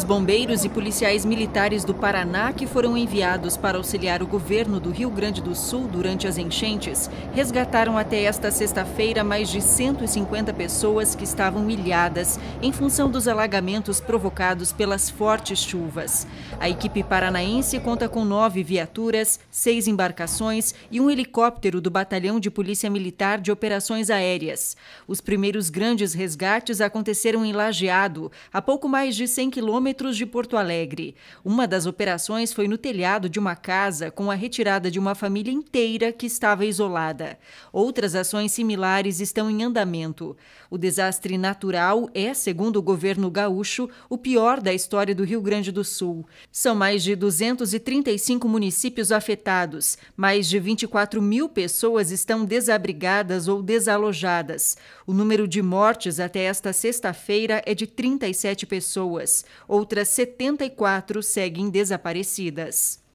Os bombeiros e policiais militares do Paraná, que foram enviados para auxiliar o governo do Rio Grande do Sul durante as enchentes, resgataram até esta sexta-feira mais de 150 pessoas que estavam ilhadas em função dos alagamentos provocados pelas fortes chuvas. A equipe paranaense conta com nove viaturas, seis embarcações e um helicóptero do Batalhão de Polícia Militar de Operações Aéreas. Os primeiros grandes resgates aconteceram em Lajeado, a pouco mais de 100 quilômetros quilômetros de Porto Alegre. Uma das operações foi no telhado de uma casa com a retirada de uma família inteira que estava isolada. Outras ações similares estão em andamento. O desastre natural é, segundo o governo gaúcho, o pior da história do Rio Grande do Sul. São mais de 235 municípios afetados. Mais de 24 mil pessoas estão desabrigadas ou desalojadas. O número de mortes até esta sexta-feira é de 37 pessoas. Ou Outras 74 seguem desaparecidas.